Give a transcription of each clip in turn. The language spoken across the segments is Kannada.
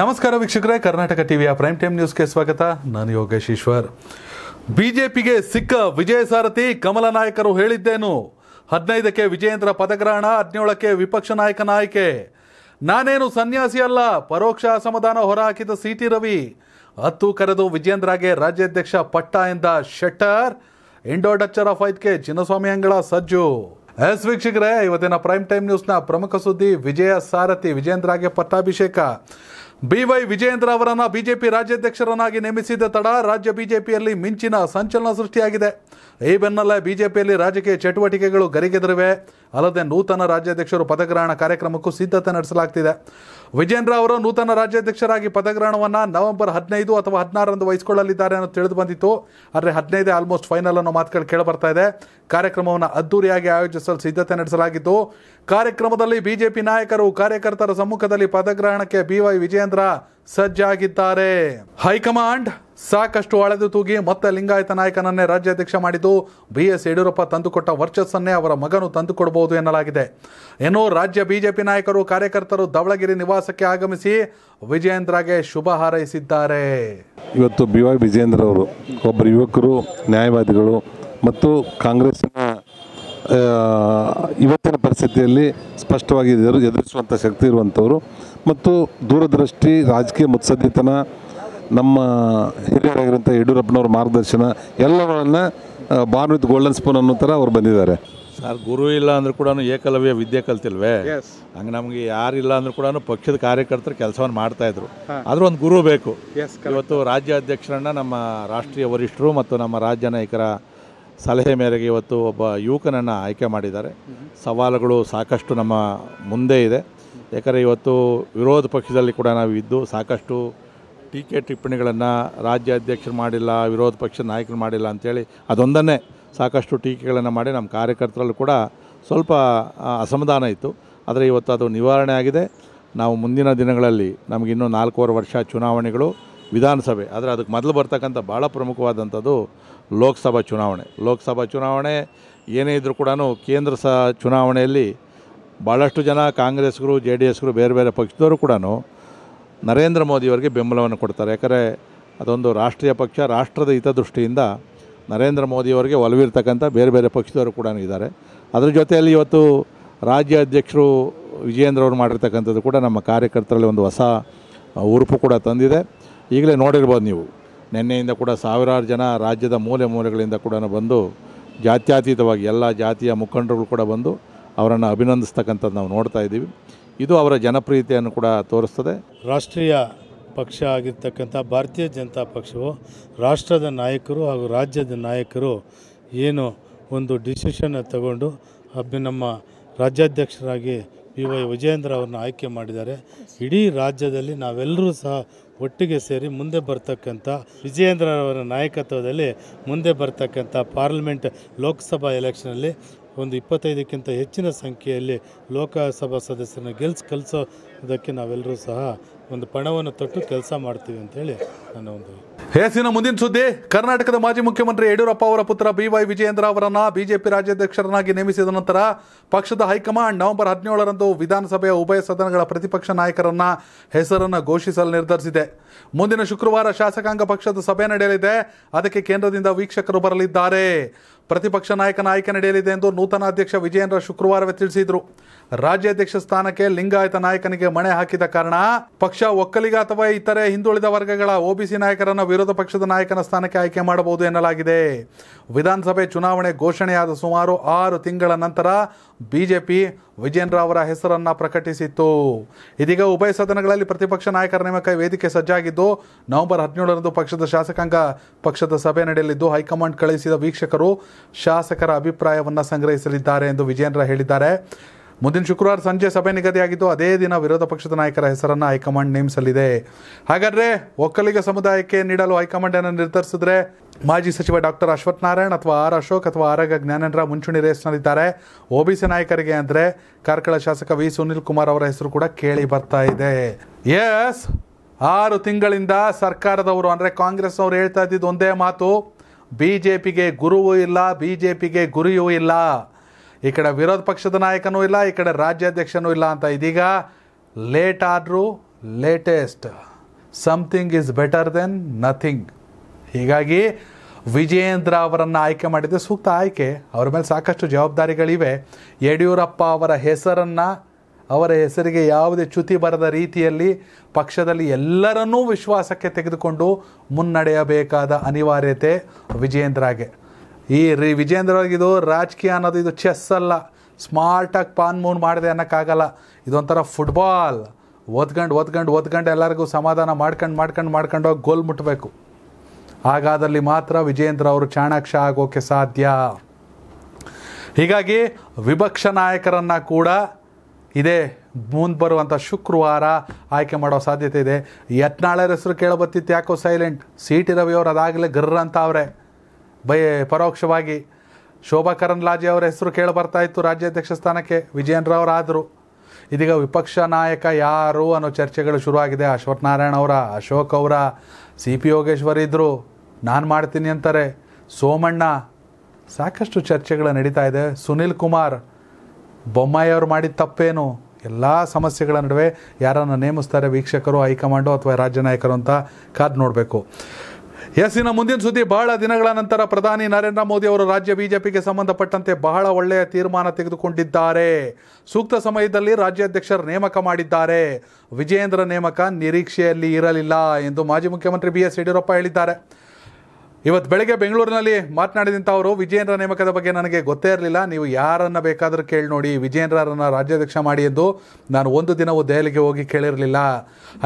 ನಮಸ್ಕಾರ ವೀಕ್ಷಕರೇ ಕರ್ನಾಟಕ ಟಿವಿಯ ಪ್ರೈಮ್ ಟೈಮ್ ನ್ಯೂಸ್ಗೆ ಸ್ವಾಗತ ನಾನು ಯೋಗೇಶ್ ಈಶ್ವರ್ ಬಿಜೆಪಿಗೆ ಸಿಕ್ಕ ವಿಜಯ ಸಾರಥಿ ಕಮಲ ನಾಯಕರು ಹೇಳಿದ್ದೇನು ಹದಿನೈದಕ್ಕೆ ವಿಜಯೇಂದ್ರ ಪದಗ್ರಹಣ ಹದಿನೇಳಕ್ಕೆ ವಿಪಕ್ಷ ನಾಯಕನ ಆಯ್ಕೆ ನಾನೇನು ಸನ್ಯಾಸಿ ಅಲ್ಲ ಪರೋಕ್ಷ ಅಸಮಾಧಾನ ಹೊರಹಾಕಿದ ಸಿ ಟಿ ರವಿ ಹತ್ತು ಕರೆದು ವಿಜೇಂದ್ರಗೆ ರಾಜ್ಯಾಧ್ಯಕ್ಷ ಪಟ್ಟ ಎಂದ ಶೆಟ್ಟರ್ ಇಂಡೋ ಡಚ್ಚರ್ ಆಫ್ ಐದ್ಕೆ ಚಿನ್ನಸ್ವಾಮಿ ಅಂಗಳ ಸಜ್ಜು ಎಸ್ ವೀಕ್ಷಕರೇ ಇವತ್ತಿನ ಪ್ರೈಮ್ ಟೈಮ್ ನ್ಯೂಸ್ನ ಪ್ರಮುಖ ಸುದ್ದಿ ವಿಜಯ ಸಾರಥಿ ವಿಜೇಂದ್ರಗೆ ಪಟ್ಟಾಭಿಷೇಕ ಬಿವೈ ವಿಜಯೇಂದ್ರ ಅವರನ್ನು ಬಿಜೆಪಿ ರಾಜ್ಯಾಧ್ಯಕ್ಷರನ್ನಾಗಿ ನೇಮಿಸಿದ ತಡ ರಾಜ್ಯ ಬಿಜೆಪಿಯಲ್ಲಿ ಮಿಂಚಿನ ಸಂಚಲನ ಸೃಷ್ಟಿಯಾಗಿದೆ ಈ ಬೆನ್ನಲ್ಲೇ ಬಿಜೆಪಿಯಲ್ಲಿ ರಾಜಕೀಯ ಚಟುವಟಿಕೆಗಳು ಗರಿಗೆದರಿವೆ ಅಲ್ಲದೆ ನೂತನ ರಾಜ್ಯಾಧ್ಯಕ್ಷರು ಪದಗ್ರಹಣ ಕಾರ್ಯಕ್ರಮಕ್ಕೂ ಸಿದ್ಧತೆ ನಡೆಸಲಾಗ್ತಿದೆ ವಿಜೇಂದ್ರ ಅವರು ನೂತನ ರಾಜ್ಯಾಧ್ಯಕ್ಷರಾಗಿ ಪದಗ್ರಹಣವನ್ನು ನವೆಂಬರ್ ಹದಿನೈದು ಅಥವಾ ಹದಿನಾರರಂದು ವಹಿಸಿಕೊಳ್ಳಲಿದ್ದಾರೆ ಅನ್ನೋದು ತಿಳಿದು ಬಂದಿತ್ತು ಆದರೆ ಹದಿನೈದೇ ಆಲ್ಮೋಸ್ಟ್ ಫೈನಲ್ ಅನ್ನೋ ಮಾತುಗಳು ಕೇಳಬರ್ತಾ ಇದೆ ಕಾರ್ಯಕ್ರಮವನ್ನು ಅದ್ದೂರಿಯಾಗಿ ಆಯೋಜಿಸಲು ಸಿದ್ಧತೆ ನಡೆಸಲಾಗಿತ್ತು ಕಾರ್ಯಕ್ರಮದಲ್ಲಿ ಬಿಜೆಪಿ ನಾಯಕರು ಕಾರ್ಯಕರ್ತರ ಸಮ್ಮುಖದಲ್ಲಿ ಪದಗ್ರಹಣಕ್ಕೆ ಬಿ ವೈ ವಿಜೇಂದ್ರ ಸಜ್ಜಾಗಿದ್ದಾರೆ ಹೈಕಮಾಂಡ್ ಸಾಕಷ್ಟು ಅಳೆದು ತೂಗಿ ಮತ್ತೆ ಲಿಂಗಾಯತ ನಾಯಕನನ್ನೇ ರಾಜ್ಯಾಧ್ಯಕ್ಷ ಮಾಡಿದ್ದು ಬಿ ಎಸ್ ಯಡಿಯೂರಪ್ಪ ತಂದುಕೊಟ್ಟ ವರ್ಚಸ್ಸನ್ನೇ ಅವರ ಮಗನು ತಂದುಕೊಡಬಹುದು ಎನ್ನಲಾಗಿದೆ ಇನ್ನು ರಾಜ್ಯ ಬಿಜೆಪಿ ನಾಯಕರು ಕಾರ್ಯಕರ್ತರು ಧವಳಗಿರಿ ನಿವಾಸಕ್ಕೆ ಆಗಮಿಸಿ ವಿಜಯೇಂದ್ರಗೆ ಶುಭ ಹಾರೈಸಿದ್ದಾರೆ ಇವತ್ತು ಬಿ ವೈ ವಿಜಯೇಂದ್ರ ಅವರು ಒಬ್ಬರು ಯುವಕರು ನ್ಯಾಯವಾದಿಗಳು ಮತ್ತು ಕಾಂಗ್ರೆಸ್ನ ಇವತ್ತಿನ ಪರಿಸ್ಥಿತಿಯಲ್ಲಿ ಸ್ಪಷ್ಟವಾಗಿ ಎದುರಿಸುವಂಥ ಶಕ್ತಿ ಇರುವಂಥವರು ಮತ್ತು ದೂರದೃಷ್ಟಿ ರಾಜಕೀಯ ಮುತ್ಸದ್ದಿತನ ನಮ್ಮ ಹಿರಿಯರಾಗಿರುವಂಥ ಯಡಿಯೂರಪ್ಪನವ್ರ ಮಾರ್ಗದರ್ಶನ ಎಲ್ಲವನ್ನ ಬಾರ್ನ್ ವಿತ್ ಗೋಲ್ಡನ್ ಸ್ಪೂನ್ ಅನ್ನೋ ಥರ ಅವ್ರು ಬಂದಿದ್ದಾರೆ ಸರ್ ಗುರು ಇಲ್ಲ ಅಂದ್ರೂ ಕೂಡ ಏಕಲವ್ಯ ವಿದ್ಯೆ ಕಲ್ತಿಲ್ವೇ ಹಂಗೆ ನಮಗೆ ಯಾರಿಲ್ಲ ಅಂದ್ರೂ ಕೂಡ ಪಕ್ಷದ ಕಾರ್ಯಕರ್ತರು ಕೆಲಸವನ್ನು ಮಾಡ್ತಾಯಿದ್ರು ಆದರೂ ಒಂದು ಗುರು ಬೇಕು ಇವತ್ತು ಅಧ್ಯಕ್ಷರನ್ನ ನಮ್ಮ ರಾಷ್ಟ್ರೀಯ ವರಿಷ್ಠರು ಮತ್ತು ನಮ್ಮ ರಾಜ್ಯ ನಾಯಕರ ಸಲಹೆ ಮೇರೆಗೆ ಇವತ್ತು ಒಬ್ಬ ಯುವಕನನ್ನು ಆಯ್ಕೆ ಮಾಡಿದ್ದಾರೆ ಸವಾಲುಗಳು ಸಾಕಷ್ಟು ನಮ್ಮ ಮುಂದೆ ಇದೆ ಯಾಕಂದರೆ ಇವತ್ತು ವಿರೋಧ ಪಕ್ಷದಲ್ಲಿ ಕೂಡ ನಾವು ಇದ್ದು ಸಾಕಷ್ಟು ಟೀಕೆ ಟಿಪ್ಪಣಿಗಳನ್ನು ರಾಜ್ಯಾಧ್ಯಕ್ಷರು ಮಾಡಿಲ್ಲ ವಿರೋಧ ಪಕ್ಷದ ನಾಯಕರು ಮಾಡಿಲ್ಲ ಅಂಥೇಳಿ ಅದೊಂದನ್ನೇ ಸಾಕಷ್ಟು ಟೀಕೆಗಳನ್ನು ಮಾಡಿ ನಮ್ಮ ಕಾರ್ಯಕರ್ತರಲ್ಲೂ ಕೂಡ ಸ್ವಲ್ಪ ಅಸಮಾಧಾನ ಇತ್ತು ಆದರೆ ಇವತ್ತು ಅದು ನಿವಾರಣೆ ಆಗಿದೆ ನಾವು ಮುಂದಿನ ದಿನಗಳಲ್ಲಿ ನಮಗಿನ್ನೂ ನಾಲ್ಕೂವರೆ ವರ್ಷ ಚುನಾವಣೆಗಳು ವಿಧಾನಸಭೆ ಆದರೆ ಅದಕ್ಕೆ ಮೊದಲು ಬರ್ತಕ್ಕಂಥ ಭಾಳ ಪ್ರಮುಖವಾದಂಥದ್ದು ಲೋಕಸಭಾ ಚುನಾವಣೆ ಲೋಕಸಭಾ ಚುನಾವಣೆ ಏನೇ ಇದ್ದರೂ ಕೂಡ ಕೇಂದ್ರ ಸಹ ಚುನಾವಣೆಯಲ್ಲಿ ಭಾಳಷ್ಟು ಜನ ಕಾಂಗ್ರೆಸ್ಗರು ಜೆ ಡಿ ಎಸ್ಗರು ಬೇರೆ ಬೇರೆ ಪಕ್ಷದವರು ಕೂಡ ನರೇಂದ್ರ ಮೋದಿಯವರಿಗೆ ಬೆಂಬಲವನ್ನು ಕೊಡ್ತಾರೆ ಯಾಕಂದರೆ ಅದೊಂದು ರಾಷ್ಟ್ರೀಯ ಪಕ್ಷ ರಾಷ್ಟ್ರದ ಹಿತದೃಷ್ಟಿಯಿಂದ ನರೇಂದ್ರ ಮೋದಿಯವರಿಗೆ ಒಲವಿರ್ತಕ್ಕಂಥ ಬೇರೆ ಬೇರೆ ಪಕ್ಷದವರು ಕೂಡ ಇದ್ದಾರೆ ಅದರ ಜೊತೆಯಲ್ಲಿ ಇವತ್ತು ರಾಜ್ಯ ಅಧ್ಯಕ್ಷರು ವಿಜಯೇಂದ್ರ ಅವರು ಮಾಡಿರ್ತಕ್ಕಂಥದ್ದು ಕೂಡ ನಮ್ಮ ಕಾರ್ಯಕರ್ತರಲ್ಲಿ ಒಂದು ಹೊಸ ಉರುಪು ಕೂಡ ತಂದಿದೆ ಈಗಲೇ ನೋಡಿರ್ಬೋದು ನೀವು ನಿನ್ನೆಯಿಂದ ಕೂಡ ಸಾವಿರಾರು ಜನ ರಾಜ್ಯದ ಮೂಲೆ ಮೂಲೆಗಳಿಂದ ಕೂಡ ಬಂದು ಜಾತ್ಯಾತೀತವಾಗಿ ಎಲ್ಲ ಜಾತಿಯ ಮುಖಂಡರುಗಳು ಕೂಡ ಬಂದು ಅವರನ್ನು ಅಭಿನಂದಿಸ್ತಕ್ಕಂಥದ್ದು ನಾವು ನೋಡ್ತಾ ಇದ್ದೀವಿ ಇದು ಅವರ ಜನಪ್ರಿಯತೆಯನ್ನು ಕೂಡ ತೋರಿಸ್ತದೆ ರಾಷ್ಟ್ರೀಯ ಪಕ್ಷ ಆಗಿರ್ತಕ್ಕಂಥ ಭಾರತೀಯ ಜನತಾ ಪಕ್ಷವು ರಾಷ್ಟ್ರದ ನಾಯಕರು ಹಾಗೂ ರಾಜ್ಯದ ನಾಯಕರು ಏನು ಒಂದು ಡಿಸಿಷನ್ ತಗೊಂಡು ಅಬ್ಬಿ ನಮ್ಮ ರಾಜ್ಯಾಧ್ಯಕ್ಷರಾಗಿ ಪಿ ವೈ ವಿಜಯೇಂದ್ರ ಅವ್ರನ್ನ ಆಯ್ಕೆ ಮಾಡಿದ್ದಾರೆ ಇಡೀ ರಾಜ್ಯದಲ್ಲಿ ನಾವೆಲ್ಲರೂ ಸಹ ಒಟ್ಟಿಗೆ ಸೇರಿ ಮುಂದೆ ಬರ್ತಕ್ಕಂಥ ವಿಜಯೇಂದ್ರ ಅವರ ನಾಯಕತ್ವದಲ್ಲಿ ಮುಂದೆ ಬರ್ತಕ್ಕಂಥ ಪಾರ್ಲಿಮೆಂಟ್ ಲೋಕಸಭಾ ಎಲೆಕ್ಷನಲ್ಲಿ ಒಂದು ಇಪ್ಪತ್ತೈದಕ್ಕಿಂತ ಹೆಚ್ಚಿನ ಸಂಖ್ಯೆಯಲ್ಲಿ ಲೋಕಸಭಾ ಸದಸ್ಯರನ್ನ ಗೆಲ್ಸ್ ಕಲಿಸೋದಕ್ಕೆ ನಾವೆಲ್ಲರೂ ಸಹ ಒಂದು ಪಣವನ್ನು ತೊಟ್ಟು ಕೆಲಸ ಮಾಡ್ತೀವಿ ಅಂತೇಳಿ ನನ್ನ ಒಂದು ಹೇಸಿನ ಮುಂದಿನ ಸುದ್ದಿ ಕರ್ನಾಟಕದ ಮಾಜಿ ಮುಖ್ಯಮಂತ್ರಿ ಯಡಿಯೂರಪ್ಪ ಅವರ ಪುತ್ರ ಬಿ ವೈ ವಿಜಯೇಂದ್ರ ಅವರನ್ನ ಬಿಜೆಪಿ ರಾಜ್ಯಾಧ್ಯಕ್ಷರನ್ನಾಗಿ ನೇಮಿಸಿದ ನಂತರ ಪಕ್ಷದ ಹೈಕಮಾಂಡ್ ನವೆಂಬರ್ ಹದಿನೇಳರಂದು ವಿಧಾನಸಭೆಯ ಉಭಯ ಸದನಗಳ ಪ್ರತಿಪಕ್ಷ ನಾಯಕರನ್ನ ಹೆಸರನ್ನು ಘೋಷಿಸಲು ನಿರ್ಧರಿಸಿದೆ ಮುಂದಿನ ಶುಕ್ರವಾರ ಶಾಸಕಾಂಗ ಪಕ್ಷದ ಸಭೆ ನಡೆಯಲಿದೆ ಅದಕ್ಕೆ ಕೇಂದ್ರದಿಂದ ವೀಕ್ಷಕರು ಬರಲಿದ್ದಾರೆ ಪ್ರತಿಪಕ್ಷ ನಾಯಕನ ಆಯ್ಕೆ ನಡೆಯಲಿದೆ ಎಂದು ನೂತನ ಅಧ್ಯಕ್ಷ ವಿಜಯೇಂದ್ರ ಶುಕ್ರವಾರವೇ ತಿಳಿಸಿದರು ರಾಜ್ಯಾಧ್ಯಕ್ಷ ಸ್ಥಾನಕ್ಕೆ ಲಿಂಗಾಯತ ನಾಯಕನಿಗೆ ಮಣೆ ಹಾಕಿದ ಕಾರಣ ಪಕ್ಷ ಒಕ್ಕಲಿಗ ಅಥವಾ ಇತರೆ ಹಿಂದುಳಿದ ವರ್ಗಗಳ ಒಬಿಸಿ ನಾಯಕರನ್ನು ವಿರೋಧ ಪಕ್ಷದ ನಾಯಕನ ಸ್ಥಾನಕ್ಕೆ ಆಯ್ಕೆ ಮಾಡಬಹುದು ಎನ್ನಲಾಗಿದೆ ವಿಧಾನಸಭೆ ಚುನಾವಣೆ ಘೋಷಣೆಯಾದ ಸುಮಾರು ಆರು ತಿಂಗಳ ನಂತರ ಬಿಜೆಪಿ ವಿಜೇಂದ್ರ ಅವರ ಹೆಸರನ್ನ ಪ್ರಕಟಿಸಿತ್ತು ಇದೀಗ ಉಭಯ ಸದನಗಳಲ್ಲಿ ಪ್ರತಿಪಕ್ಷ ನಾಯಕರ ನೇಮಕ ವೇದಿಕೆ ಸಜ್ಜಾಗಿದ್ದು ನವೆಂಬರ್ ಹದಿನೇಳರಂದು ಪಕ್ಷದ ಶಾಸಕಾಂಗ ಪಕ್ಷದ ಸಭೆ ನಡೆಯಲಿದ್ದು ಹೈಕಮಾಂಡ್ ಕಳುಹಿಸಿದ ವೀಕ್ಷಕರು ಶಾಸಕರ ಅಭಿಪ್ರಾಯವನ್ನು ಸಂಗ್ರಹಿಸಲಿದ್ದಾರೆ ಎಂದು ವಿಜೇಂದ್ರ ಹೇಳಿದ್ದಾರೆ ಮುಂದಿನ ಶುಕ್ರವಾರ ಸಂಜೆ ಸಭೆ ನಿಗದಿಯಾಗಿದ್ದು ಅದೇ ದಿನ ವಿರೋಧ ಪಕ್ಷದ ನಾಯಕರ ಹೆಸರನ್ನು ಹೈಕಮಾಂಡ್ ನೇಮಿಸಲಿದೆ ಹಾಗಾದ್ರೆ ಒಕ್ಕಲಿಗ ಸಮುದಾಯಕ್ಕೆ ನೀಡಲು ಹೈಕಮಾಂಡ್ ಅನ್ನು ನಿರ್ಧರಿಸಿದ್ರೆ ಮಾಜಿ ಸಚಿವ ಡಾಕ್ಟರ್ ಅಶ್ವಥ್ ನಾರಾಯಣ್ ಅಥವಾ ಆರ್ ಅಶೋಕ್ ಅಥವಾ ಆರಗ ಜ್ಞಾನೇಂದ್ರ ಮುಂಚೂಣಿ ರೇಸ್ನಲ್ಲಿದ್ದಾರೆ ಒಬಿಸಿ ನಾಯಕರಿಗೆ ಅಂದರೆ ಕಾರ್ಕಳ ಶಾಸಕ ವಿ ಸುನಿಲ್ ಕುಮಾರ್ ಅವರ ಹೆಸರು ಕೂಡ ಕೇಳಿ ಬರ್ತಾ ಇದೆ ಎಸ್ ಆರು ತಿಂಗಳಿಂದ ಸರ್ಕಾರದವರು ಅಂದರೆ ಕಾಂಗ್ರೆಸ್ ಅವರು ಹೇಳ್ತಾ ಇದ್ದಿದ್ದು ಒಂದೇ ಮಾತು ಬಿಜೆಪಿಗೆ ಗುರುವೂ ಇಲ್ಲ ಬಿಜೆಪಿಗೆ ಗುರಿಯೂ ಇಲ್ಲ ಈ ಕಡೆ ವಿರೋಧ ಪಕ್ಷದ ನಾಯಕನೂ ಇಲ್ಲ ಈ ಕಡೆ ರಾಜ್ಯಾಧ್ಯಕ್ಷನೂ ಇಲ್ಲ ಅಂತ ಇದೀಗ ಲೇಟ್ ಆದರೂ latest something is better than nothing ಹೀಗಾಗಿ ವಿಜಯೇಂದ್ರ ಅವರನ್ನು ಆಯ್ಕೆ ಮಾಡಿದರೆ ಸೂಕ್ತ ಆಯ್ಕೆ ಅವರ ಮೇಲೆ ಸಾಕಷ್ಟು ಜವಾಬ್ದಾರಿಗಳಿವೆ ಯಡಿಯೂರಪ್ಪ ಅವರ ಹೆಸರನ್ನು ಅವರ ಹೆಸರಿಗೆ ಯಾವುದೇ ಚ್ಯುತಿ ಬರದ ರೀತಿಯಲ್ಲಿ ಪಕ್ಷದಲ್ಲಿ ಎಲ್ಲರನ್ನೂ ವಿಶ್ವಾಸಕ್ಕೆ ತೆಗೆದುಕೊಂಡು ಮುನ್ನಡೆಯಬೇಕಾದ ಅನಿವಾರ್ಯತೆ ವಿಜೇಂದ್ರಾಗೆ ಈ ರಿ ಇದು ರಾಜಕೀಯ ಅನ್ನೋದು ಇದು ಚೆಸ್ ಅಲ್ಲ ಸ್ಮಾರ್ಟಾಗಿ ಪಾನ್ ಮೂನ್ ಮಾಡಿದೆ ಅನ್ನೋಕ್ಕಾಗಲ್ಲ ಇದೊಂಥರ ಫುಟ್ಬಾಲ್ ಒದ್ಕಂಡು ಒದ್ಕಂಡು ಒದ್ಕಂಡು ಎಲ್ಲರಿಗೂ ಸಮಾಧಾನ ಮಾಡ್ಕಂಡು ಮಾಡ್ಕಂಡು ಮಾಡ್ಕೊಂಡು ಹೋಗಿ ಗೋಲ್ ಮುಟ್ಟಬೇಕು ಹಾಗಾದಲ್ಲಿ ಮಾತ್ರ ವಿಜೇಂದ್ರ ಅವರು ಚಾಣಾಕ್ಷ ಆಗೋಕೆ ಸಾಧ್ಯ ಹೀಗಾಗಿ ವಿಪಕ್ಷ ನಾಯಕರನ್ನು ಕೂಡ ಇದೇ ಮುಂದೆ ಬರುವಂಥ ಶುಕ್ರವಾರ ಆಯ್ಕೆ ಮಾಡೋ ಸಾಧ್ಯತೆ ಇದೆ ಯತ್ನಾಳರ ಹೆಸರು ಕೇಳಬತ್ತಿತ್ತು ಯಾಕೋ ಸೈಲೆಂಟ್ ಸೀಟ್ ಟಿ ಅವರು ಅದಾಗಲೇ ಗರ್ರ ಅಂತ ಅವರೇ ಬಯ ಪರೋಕ್ಷವಾಗಿ ಶೋಭಾ ಕರಂದ್ಲಾಜೆ ಅವರ ಹೆಸರು ಕೇಳಿ ಬರ್ತಾಯಿತ್ತು ರಾಜ್ಯಾಧ್ಯಕ್ಷ ಸ್ಥಾನಕ್ಕೆ ಆದರು ಇದೀಗ ವಿಪಕ್ಷ ನಾಯಕ ಯಾರು ಅನ್ನೋ ಚರ್ಚೆಗಳು ಶುರುವಾಗಿದೆ ಅಶ್ವತ್ಥನಾರಾಯಣ ಅವರ ಅಶೋಕ್ ಅವರ ಸಿ ಪಿ ಯೋಗೇಶ್ವರ ಇದ್ದರು ನಾನು ಮಾಡ್ತೀನಿ ಅಂತಾರೆ ಸೋಮಣ್ಣ ಸಾಕಷ್ಟು ಚರ್ಚೆಗಳು ನಡೀತಾ ಇದೆ ಸುನಿಲ್ ಕುಮಾರ್ ಬೊಮ್ಮಾಯಿ ಅವರು ಮಾಡಿದ ತಪ್ಪೇನು ಎಲ್ಲ ಸಮಸ್ಯೆಗಳ ನಡುವೆ ಯಾರನ್ನು ನೇಮಿಸ್ತಾರೆ ವೀಕ್ಷಕರು ಹೈಕಮಾಂಡು ಅಥವಾ ರಾಜ್ಯ ನಾಯಕರು ಅಂತ ಕಾದು ನೋಡಬೇಕು ಎಸ್ ಇನ್ನು ಮುಂದಿನ ಸುದ್ದಿ ಬಹಳ ದಿನಗಳ ನಂತರ ಪ್ರಧಾನಿ ನರೇಂದ್ರ ಮೋದಿ ಅವರು ರಾಜ್ಯ ಬಿಜೆಪಿಗೆ ಸಂಬಂಧಪಟ್ಟಂತೆ ಬಹಳ ಒಳ್ಳೆಯ ತೀರ್ಮಾನ ತೆಗೆದುಕೊಂಡಿದ್ದಾರೆ ಸೂಕ್ತ ಸಮಯದಲ್ಲಿ ರಾಜ್ಯಾಧ್ಯಕ್ಷರ ನೇಮಕ ಮಾಡಿದ್ದಾರೆ ವಿಜಯೇಂದ್ರ ನೇಮಕ ನಿರೀಕ್ಷೆಯಲ್ಲಿ ಇರಲಿಲ್ಲ ಎಂದು ಮಾಜಿ ಮುಖ್ಯಮಂತ್ರಿ ಬಿ ಎಸ್ ಯಡಿಯೂರಪ್ಪ ಹೇಳಿದ್ದಾರೆ ಇವತ್ತು ಬೆಳಗ್ಗೆ ಬೆಂಗಳೂರಿನಲ್ಲಿ ಅವರು ವಿಜಯೇಂದ್ರ ನೇಮಕದ ಬಗ್ಗೆ ನನಗೆ ಗೊತ್ತೇ ಇರಲಿಲ್ಲ ನೀವು ಯಾರನ್ನು ಬೇಕಾದರೂ ಕೇಳಿ ನೋಡಿ ವಿಜಯೇಂದ್ರರನ್ನು ರಾಜ್ಯಾಧ್ಯಕ್ಷ ಮಾಡಿ ಎಂದು ನಾನು ಒಂದು ದಿನವೂ ದೆಹಲಿಗೆ ಹೋಗಿ ಕೇಳಿರಲಿಲ್ಲ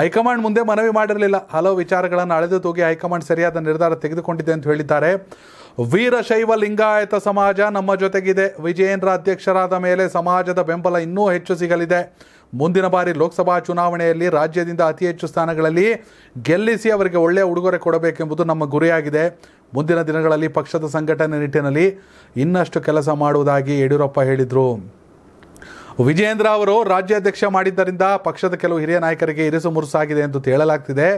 ಹೈಕಮಾಂಡ್ ಮುಂದೆ ಮನವಿ ಮಾಡಿರಲಿಲ್ಲ ಹಲವು ವಿಚಾರಗಳನ್ನು ಅಳೆದು ತೂಗಿ ಹೈಕಮಾಂಡ್ ಸರಿಯಾದ ನಿರ್ಧಾರ ತೆಗೆದುಕೊಂಡಿದೆ ಅಂತ ಹೇಳಿದ್ದಾರೆ ವೀರಶೈವ ಲಿಂಗಾಯತ ಸಮಾಜ ನಮ್ಮ ಜೊತೆಗಿದೆ ವಿಜಯೇಂದ್ರ ಅಧ್ಯಕ್ಷರಾದ ಮೇಲೆ ಸಮಾಜದ ಬೆಂಬಲ ಇನ್ನೂ ಹೆಚ್ಚು ಸಿಗಲಿದೆ ಮುಂದಿನ ಬಾರಿ ಲೋಕಸಭಾ ಚುನಾವಣೆಯಲ್ಲಿ ರಾಜ್ಯದಿಂದ ಅತಿ ಹೆಚ್ಚು ಸ್ಥಾನಗಳಲ್ಲಿ ಗೆಲ್ಲಿಸಿ ಅವರಿಗೆ ಒಳ್ಳೆಯ ಉಡುಗೊರೆ ಕೊಡಬೇಕೆಂಬುದು ನಮ್ಮ ಗುರಿಯಾಗಿದೆ ಮುಂದಿನ ದಿನಗಳಲ್ಲಿ ಪಕ್ಷದ ಸಂಘಟನೆ ನಿಟ್ಟಿನಲ್ಲಿ ಇನ್ನಷ್ಟು ಕೆಲಸ ಮಾಡುವುದಾಗಿ ಯಡಿಯೂರಪ್ಪ ಹೇಳಿದರು ವಿಜಯೇಂದ್ರ ಅವರು ರಾಜ್ಯಾಧ್ಯಕ್ಷ ಮಾಡಿದ್ದರಿಂದ ಪಕ್ಷದ ಕೆಲವು ಹಿರಿಯ ನಾಯಕರಿಗೆ ಇರಿಸು ಮುರುಸಾಗಿದೆ ಎಂದು ಹೇಳಲಾಗ್ತಿದೆ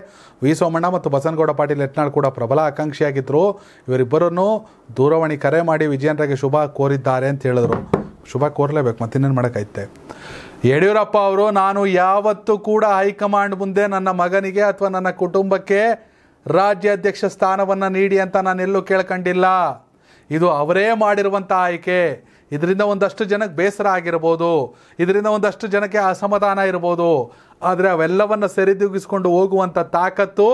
ವಿ ಸೋಮಣ್ಣ ಮತ್ತು ಬಸನಗೌಡ ಪಾಟೀಲ್ ಯತ್ನಾಳ್ ಕೂಡ ಪ್ರಬಲ ಆಕಾಂಕ್ಷಿಯಾಗಿದ್ದರು ಇವರಿಬ್ಬರನ್ನು ದೂರವಾಣಿ ಕರೆ ಮಾಡಿ ವಿಜೇಂದ್ರಗೆ ಶುಭ ಕೋರಿದ್ದಾರೆ ಅಂತ ಹೇಳಿದರು ಶುಭ ಕೋರಲೇಬೇಕು ಮತ್ತಿನ್ನೇನು ಮಾಡೋಕ್ಕೈತೆ ಯಡಿಯೂರಪ್ಪ ಅವರು ನಾನು ಯಾವತ್ತೂ ಕೂಡ ಹೈಕಮಾಂಡ್ ಮುಂದೆ ನನ್ನ ಮಗನಿಗೆ ಅಥವಾ ನನ್ನ ಕುಟುಂಬಕ್ಕೆ ರಾಜ್ಯಾಧ್ಯಕ್ಷ ಸ್ಥಾನವನ್ನು ನೀಡಿ ಅಂತ ನಾನು ಎಲ್ಲೂ ಕೇಳ್ಕೊಂಡಿಲ್ಲ ಇದು ಅವರೇ ಮಾಡಿರುವಂಥ ಆಯ್ಕೆ ಇದರಿಂದ ಒಂದಷ್ಟು ಜನಕ್ಕೆ ಬೇಸರ ಆಗಿರ್ಬೋದು ಇದರಿಂದ ಒಂದಷ್ಟು ಜನಕ್ಕೆ ಅಸಮಾಧಾನ ಇರ್ಬೋದು ಆದರೆ ಅವೆಲ್ಲವನ್ನು ಸರಿದೂಗಿಸ್ಕೊಂಡು ಹೋಗುವಂಥ ತಾಕತ್ತು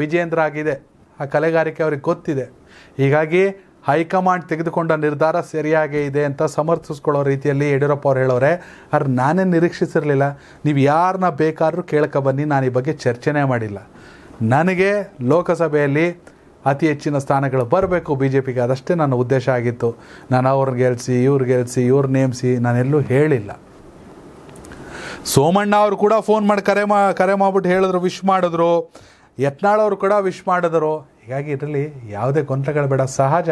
ವಿಜೇಂದ್ರ ಆಗಿದೆ ಆ ಕಲೆಗಾರಿಕೆ ಅವ್ರಿಗೆ ಗೊತ್ತಿದೆ ಹೀಗಾಗಿ ಹೈಕಮಾಂಡ್ ತೆಗೆದುಕೊಂಡ ನಿರ್ಧಾರ ಸರಿಯಾಗೇ ಇದೆ ಅಂತ ಸಮರ್ಥಿಸ್ಕೊಳ್ಳೋ ರೀತಿಯಲ್ಲಿ ಯಡಿಯೂರಪ್ಪ ಅವ್ರು ಹೇಳೋರೆ ಆದ್ರೆ ನಾನೇ ನಿರೀಕ್ಷಿಸಿರಲಿಲ್ಲ ನೀವು ಯಾರನ್ನ ಬೇಕಾದರೂ ಕೇಳ್ಕೊ ಬನ್ನಿ ನಾನು ಈ ಬಗ್ಗೆ ಚರ್ಚೆನೇ ಮಾಡಿಲ್ಲ ನನಗೆ ಲೋಕಸಭೆಯಲ್ಲಿ ಅತಿ ಹೆಚ್ಚಿನ ಸ್ಥಾನಗಳು ಬರಬೇಕು ಬಿ ಜೆ ಪಿಗೆ ಅದಷ್ಟೇ ನನ್ನ ಉದ್ದೇಶ ಆಗಿತ್ತು ನಾನು ಅವ್ರನ್ನ ಗೆಲ್ಸಿ ಇವ್ರು ಗೆಲ್ಸಿ ಇವ್ರು ನೇಮಿಸಿ ನಾನೆಲ್ಲೂ ಹೇಳಿಲ್ಲ ಸೋಮಣ್ಣ ಅವರು ಕೂಡ ಫೋನ್ ಮಾಡಿ ಕರೆ ಮಾ ಕರೆ ಮಾಡ್ಬಿಟ್ಟು ಹೇಳಿದ್ರು ವಿಶ್ ಮಾಡಿದ್ರು ಯತ್ನಾಳ್ ಅವರು ಕೂಡ ವಿಶ್ ಮಾಡಿದ್ರು ಹೀಗಾಗಿ ಇದರಲ್ಲಿ ಯಾವುದೇ ಗೊಂದಲಗಳು ಬೇಡ ಸಹಜ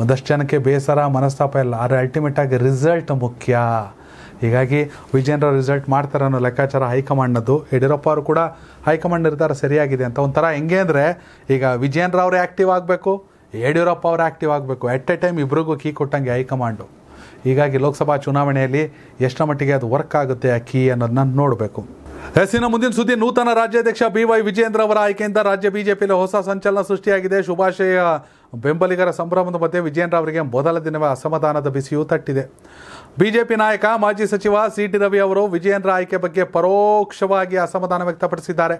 ಒಂದಷ್ಟು ಜನಕ್ಕೆ ಬೇಸರ ಮನಸ್ತಾಪ ಇಲ್ಲ ಆದರೆ ಅಲ್ಟಿಮೇಟಾಗಿ ರಿಸಲ್ಟ್ ಮುಖ್ಯ ಹೀಗಾಗಿ ವಿಜಯೇಂದ್ರ ರಿಸಲ್ಟ್ ಮಾಡ್ತಾರೆ ಅನ್ನೋ ಲೆಕ್ಕಾಚಾರ ಹೈಕಮಾಂಡ್ನದ್ದು ಯಡಿಯೂರಪ್ಪ ಅವರು ಕೂಡ ಹೈಕಮಾಂಡ್ ನಿರ್ಧಾರ ಸರಿಯಾಗಿದೆ ಅಂತ ಒಂಥರ ಹೆಂಗೆ ಅಂದರೆ ಈಗ ವಿಜಯೇಂದ್ರ ಅವರೇ ಆ್ಯಕ್ಟಿವ್ ಆಗಬೇಕು ಯಡಿಯೂರಪ್ಪ ಅವರು ಆ್ಯಕ್ಟಿವ್ ಆಗಬೇಕು ಎಟ್ ಎ ಟೈಮ್ ಇಬ್ಬರಿಗೂ ಕೀ ಕೊಟ್ಟಂಗೆ ಹೈಕಮಾಂಡು ಹೀಗಾಗಿ ಲೋಕಸಭಾ ಚುನಾವಣೆಯಲ್ಲಿ ಎಷ್ಟರ ಮಟ್ಟಿಗೆ ಅದು ವರ್ಕ್ ಆಗುತ್ತೆ ಆ ಕೀ ಅನ್ನೋದನ್ನ ನೋಡಬೇಕು ಹೆಸರಿನ ಮುಂದಿನ ಸುದ್ದಿ ನೂತನ ರಾಜ್ಯಾಧ್ಯಕ್ಷ ಬಿ ವೈ ವಿಜೇಂದ್ರ ಅವರ ಆಯ್ಕೆಯಿಂದ ರಾಜ್ಯ ಬಿಜೆಪಿಯಲ್ಲಿ ಹೊಸ ಸಂಚಲನ ಸೃಷ್ಟಿಯಾಗಿದೆ ಶುಭಾಶಯ ಬೆಂಬಲಿಗರ ಸಂಭ್ರಮದ ಮಧ್ಯೆ ವಿಜಯನ್ ಅವರಿಗೆ ಮೊದಲ ದಿನವೇ ಅಸಮಾಧಾನದ ಬಿಸಿಯೂ ತಟ್ಟಿದೆ ಬಿಜೆಪಿ ನಾಯಕ ಮಾಜಿ ಸಚಿವ ಸಿ ಟಿ ರವಿ ಅವರು ವಿಜಯೇಂದ್ರ ಆಯ್ಕೆ ಬಗ್ಗೆ ಪರೋಕ್ಷವಾಗಿ ಅಸಮಾಧಾನ ವ್ಯಕ್ತಪಡಿಸಿದ್ದಾರೆ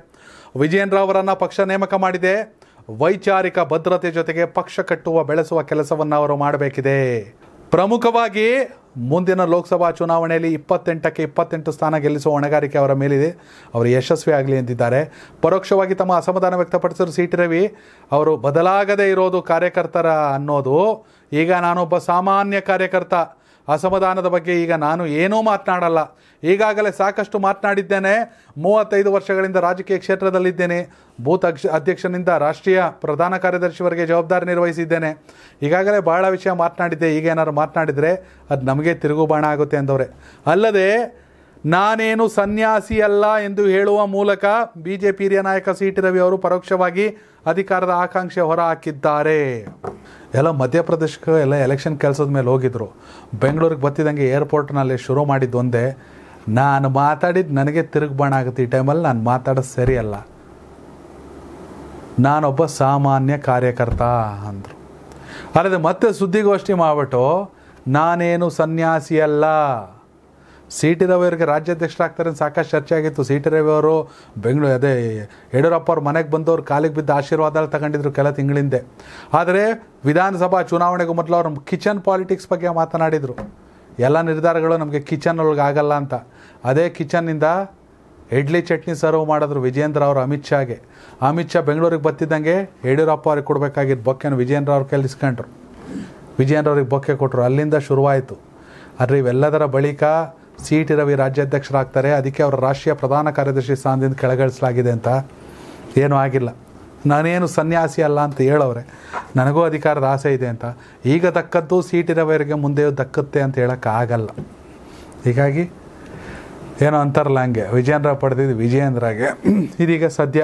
ವಿಜಯೇಂದ್ರ ಅವರನ್ನು ಪಕ್ಷ ನೇಮಕ ಮಾಡಿದೆ ವೈಚಾರಿಕ ಭದ್ರತೆ ಜೊತೆಗೆ ಪಕ್ಷ ಕಟ್ಟುವ ಬೆಳೆಸುವ ಕೆಲಸವನ್ನು ಅವರು ಮಾಡಬೇಕಿದೆ ಪ್ರಮುಖವಾಗಿ ಮುಂದಿನ ಲೋಕಸಭಾ ಚುನಾವಣೆಯಲ್ಲಿ ಇಪ್ಪತ್ತೆಂಟಕ್ಕೆ ಇಪ್ಪತ್ತೆಂಟು ಸ್ಥಾನ ಗೆಲ್ಲಿಸುವ ಹೊಣೆಗಾರಿಕೆ ಅವರ ಮೇಲಿದೆ ಅವರು ಯಶಸ್ವಿ ಆಗಲಿ ಎಂದಿದ್ದಾರೆ ಪರೋಕ್ಷವಾಗಿ ತಮ್ಮ ಅಸಮಾಧಾನ ವ್ಯಕ್ತಪಡಿಸಿದರು ಸಿ ಟಿ ರವಿ ಅವರು ಬದಲಾಗದೇ ಇರೋದು ಕಾರ್ಯಕರ್ತರ ಅನ್ನೋದು ಈಗ ನಾನೊಬ್ಬ ಸಾಮಾನ್ಯ ಕಾರ್ಯಕರ್ತ ಅಸಮಾಧಾನದ ಬಗ್ಗೆ ಈಗ ನಾನು ಏನೂ ಮಾತನಾಡಲ್ಲ ಈಗಾಗಲೇ ಸಾಕಷ್ಟು ಮಾತನಾಡಿದ್ದೇನೆ ಮೂವತ್ತೈದು ವರ್ಷಗಳಿಂದ ರಾಜಕೀಯ ಕ್ಷೇತ್ರದಲ್ಲಿದ್ದೇನೆ ಬೂತ್ ಅಕ್ಷ ಅಧ್ಯಕ್ಷನಿಂದ ರಾಷ್ಟ್ರೀಯ ಪ್ರಧಾನ ಕಾರ್ಯದರ್ಶಿಯವರಿಗೆ ಜವಾಬ್ದಾರಿ ನಿರ್ವಹಿಸಿದ್ದೇನೆ ಈಗಾಗಲೇ ಬಹಳ ವಿಷಯ ಮಾತನಾಡಿದ್ದೆ ಈಗ ಏನಾದ್ರು ಮಾತನಾಡಿದರೆ ಅದು ನಮಗೆ ತಿರುಗು ಬಾಣ ಆಗುತ್ತೆ ಅಂದವರೇ ಅಲ್ಲದೆ ನಾನೇನು ಸನ್ಯಾಸಿ ಅಲ್ಲ ಎಂದು ಹೇಳುವ ಮೂಲಕ ಬಿ ಜೆ ಪಿ ಹಿರಿಯ ನಾಯಕ ಸಿ ಟಿ ರವಿ ಅವರು ಪರೋಕ್ಷವಾಗಿ ಅಧಿಕಾರದ ಆಕಾಂಕ್ಷೆ ಹೊರಹಾಕಿದ್ದಾರೆ ಎಲ್ಲ ಮಧ್ಯಪ್ರದೇಶಕ್ಕೆ ಎಲ್ಲ ಎಲೆಕ್ಷನ್ ಕೆಲಸದ ಮೇಲೆ ಹೋಗಿದ್ದರು ಬೆಂಗಳೂರಿಗೆ ಬತ್ತಿದಂಗೆ ಏರ್ಪೋರ್ಟ್ನಲ್ಲಿ ಶುರು ಮಾಡಿದ್ದೊಂದೇ ನಾನು ಮಾತಾಡಿದ್ದು ನನಗೆ ತಿರುಗ್ಬಾಣ ಆಗುತ್ತೆ ಈ ಟೈಮಲ್ಲಿ ನಾನು ಮಾತಾಡೋದು ಸರಿಯಲ್ಲ ನಾನೊಬ್ಬ ಸಾಮಾನ್ಯ ಕಾರ್ಯಕರ್ತ ಅಂದರು ಅಲ್ಲದೆ ಮತ್ತೆ ಸುದ್ದಿಗೋಷ್ಠಿ ಮಾಡಿಬಿಟ್ಟು ನಾನೇನು ಸನ್ಯಾಸಿಯಲ್ಲ ಸಿ ಟಿ ರವಿ ಅವರಿಗೆ ಅಂತ ಸಾಕಷ್ಟು ಚರ್ಚೆ ಆಗಿತ್ತು ಸಿಟಿ ಟಿ ರವಿ ಅವರು ಬೆಂಗಳೂರು ಅದೇ ಯಡಿಯೂರಪ್ಪ ಅವ್ರ ಮನೆಗೆ ಬಂದವರು ಕಾಲಿಗೆ ಬಿದ್ದ ಆಶೀರ್ವಾದ ತಗೊಂಡಿದ್ರು ಕೆಲ ತಿಂಗಳಿಂದೆ ಆದರೆ ವಿಧಾನಸಭಾ ಚುನಾವಣೆಗೂ ಮೊದಲು ಅವರು ಕಿಚನ್ ಪಾಲಿಟಿಕ್ಸ್ ಬಗ್ಗೆ ಮಾತನಾಡಿದರು ಎಲ್ಲ ನಿರ್ಧಾರಗಳು ನಮಗೆ ಕಿಚನ್ ಒಳಗೆ ಆಗಲ್ಲ ಅಂತ ಅದೇ ಕಿಚನ್ನಿಂದ ಇಡ್ಲಿ ಚಟ್ನಿ ಸರ್ವ್ ಮಾಡಿದ್ರು ವಿಜೇಂದ್ರ ಅವರು ಅಮಿತ್ ಶಾಗೆ ಅಮಿತ್ ಶಾ ಬೆಂಗಳೂರಿಗೆ ಬತ್ತಿದ್ದಂಗೆ ಯಡಿಯೂರಪ್ಪ ಅವ್ರಿಗೆ ಕೊಡಬೇಕಾಗಿದ್ದ ಬೊಕ್ಕೆನ ವಿಜೇಂದ್ರ ಅವ್ರ ಕೈಲಿ ಇಸ್ಕೊಂಡ್ರು ವಿಜೇಂದ್ರ ಅವ್ರಿಗೆ ಬೊಕ್ಕೆ ಕೊಟ್ಟರು ಅಲ್ಲಿಂದ ಶುರುವಾಯಿತು ಆದರೆ ಇವೆಲ್ಲದರ ಬಳಿಕ ಸಿ ಟಿ ರವಿ ರಾಜ್ಯಾಧ್ಯಕ್ಷರಾಗ್ತಾರೆ ಅದಕ್ಕೆ ಅವರ ರಾಷ್ಟ್ರೀಯ ಪ್ರಧಾನ ಕಾರ್ಯದರ್ಶಿ ಸ್ಥಾನದಿಂದ ಕೆಳಗಳಿಸಲಾಗಿದೆ ಅಂತ ಏನೂ ಆಗಿಲ್ಲ ನಾನೇನು ಸನ್ಯಾಸಿ ಅಲ್ಲ ಅಂತ ಹೇಳೋರೆ ನನಗೂ ಅಧಿಕಾರದ ಆಸೆ ಇದೆ ಅಂತ ಈಗ ದಕ್ಕದ್ದು ಸಿ ಟಿ ರವಿಯವರಿಗೆ ಮುಂದೆಯೂ ದಕ್ಕುತ್ತೆ ಅಂತ ಹೇಳೋಕ್ಕಾಗಲ್ಲ ಹೀಗಾಗಿ ಏನೋ ಅಂತಾರಲ್ಲ ಹಂಗೆ ವಿಜೇಂದ್ರ ಪಡೆದಿದ್ದು ವಿಜಯೇಂದ್ರಗೆ ಇದೀಗ ಸದ್ಯ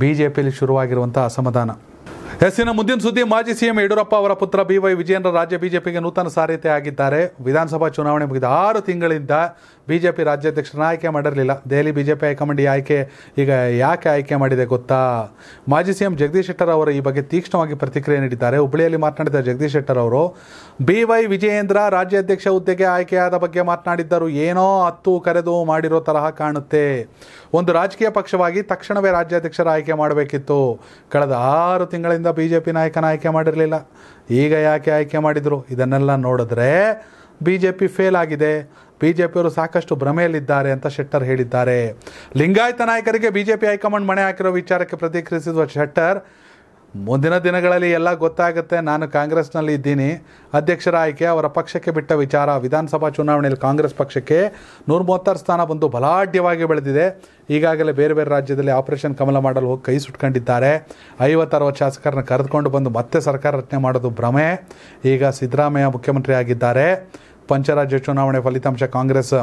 ಬಿ ಜೆ ಪಿಯಲ್ಲಿ ಶುರುವಾಗಿರುವಂಥ ಅಸಮಾಧಾನ ಎಸ್ಸಿನ ಮುಂದಿನ ಸುದ್ದಿ ಮಾಜಿ ಸಿಎಂ ಯಡಿಯೂರಪ್ಪ ಅವರ ಪುತ್ರ ಬಿ ವೈ ವಿಜಯೇಂದ್ರ ರಾಜ್ಯ ಬಿಜೆಪಿಗೆ ನೂತನ ಸಾರಥ್ಯ ಆಗಿದ್ದಾರೆ ವಿಧಾನಸಭಾ ಚುನಾವಣೆ ಮುಗಿದ ಆರು ತಿಂಗಳಿಂದ ಬಿಜೆಪಿ ರಾಜ್ಯಾಧ್ಯಕ್ಷರನ್ನ ಆಯ್ಕೆ ಮಾಡಿರಲಿಲ್ಲ ದೆಹಲಿ ಬಿಜೆಪಿ ಹೈಕಮಾಂಡ್ ಈ ಆಯ್ಕೆ ಈಗ ಯಾಕೆ ಆಯ್ಕೆ ಮಾಡಿದೆ ಗೊತ್ತಾ ಮಾಜಿ ಸಿ ಎಂ ಜಗದೀಶ್ ಶೆಟ್ಟರ್ ಅವರು ಈ ಬಗ್ಗೆ ತೀಕ್ಷ್ಣವಾಗಿ ಪ್ರತಿಕ್ರಿಯೆ ನೀಡಿದ್ದಾರೆ ಹುಬ್ಬಳ್ಳಿಯಲ್ಲಿ ಮಾತನಾಡಿದ ಜಗದೀಶ್ ಶೆಟ್ಟರ್ ಅವರು ಬಿ ವೈ ವಿಜಯೇಂದ್ರ ರಾಜ್ಯಾಧ್ಯಕ್ಷ ಹುದ್ದೆಗೆ ಆಯ್ಕೆಯಾದ ಬಗ್ಗೆ ಮಾತನಾಡಿದ್ದರು ಏನೋ ಹತ್ತು ಕರೆದು ಮಾಡಿರೋ ತರಹ ಕಾಣುತ್ತೆ ಒಂದು ರಾಜಕೀಯ ಪಕ್ಷವಾಗಿ ತಕ್ಷಣವೇ ರಾಜ್ಯಾಧ್ಯಕ್ಷರ ಆಯ್ಕೆ ಮಾಡಬೇಕಿತ್ತು ಕಳೆದ ಆರು ತಿಂಗಳಿಂದ ಬಿಜೆಪಿ ನಾಯಕನ ಆಯ್ಕೆ ಮಾಡಿರಲಿಲ್ಲ ಈಗ ಯಾಕೆ ಆಯ್ಕೆ ಮಾಡಿದರು ಇದನ್ನೆಲ್ಲ ನೋಡಿದ್ರೆ ಬಿ ಜೆ ಪಿ ಫೇಲ್ ಆಗಿದೆ ಪಿಯವರು ಸಾಕಷ್ಟು ಭ್ರಮೆಯಲ್ಲಿದ್ದಾರೆ ಅಂತ ಶೆಟ್ಟರ್ ಹೇಳಿದ್ದಾರೆ ಲಿಂಗಾಯತ ನಾಯಕರಿಗೆ ಬಿಜೆಪಿ ಹೈಕಮಾಂಡ್ ಮಣೆ ಹಾಕಿರೋ ವಿಚಾರಕ್ಕೆ ಪ್ರತಿಕ್ರಿಯಿಸಿರುವ ಶೆಟ್ಟರ್ ಮುಂದಿನ ದಿನಗಳಲ್ಲಿ ಎಲ್ಲ ಗೊತ್ತಾಗುತ್ತೆ ನಾನು ಕಾಂಗ್ರೆಸ್ನಲ್ಲಿ ಇದ್ದೀನಿ ಅಧ್ಯಕ್ಷರ ಆಯ್ಕೆ ಅವರ ಪಕ್ಷಕ್ಕೆ ಬಿಟ್ಟ ವಿಚಾರ ವಿಧಾನಸಭಾ ಚುನಾವಣೆಯಲ್ಲಿ ಕಾಂಗ್ರೆಸ್ ಪಕ್ಷಕ್ಕೆ ನೂರ ಮೂವತ್ತಾರು ಸ್ಥಾನ ಬಂದು ಬಲಾಢ್ಯವಾಗಿ ಬೆಳೆದಿದೆ ಈಗಾಗಲೇ ಬೇರೆ ಬೇರೆ ರಾಜ್ಯದಲ್ಲಿ ಆಪರೇಷನ್ ಕಮಲ ಮಾಡಲು ಹೋಗಿ ಕೈ ಸುಟ್ಕೊಂಡಿದ್ದಾರೆ ಐವತ್ತರವತ್ತು ಶಾಸಕರನ್ನ ಕರೆದುಕೊಂಡು ಬಂದು ಮತ್ತೆ ಸರ್ಕಾರ ರಚನೆ ಮಾಡೋದು ಭ್ರಮೆ ಈಗ ಸಿದ್ದರಾಮಯ್ಯ ಮುಖ್ಯಮಂತ್ರಿ ಆಗಿದ್ದಾರೆ ಪಂಚರಾಜ್ಯ ಚುನಾವಣೆ ಫಲಿತಾಂಶ ಕಾಂಗ್ರೆಸ್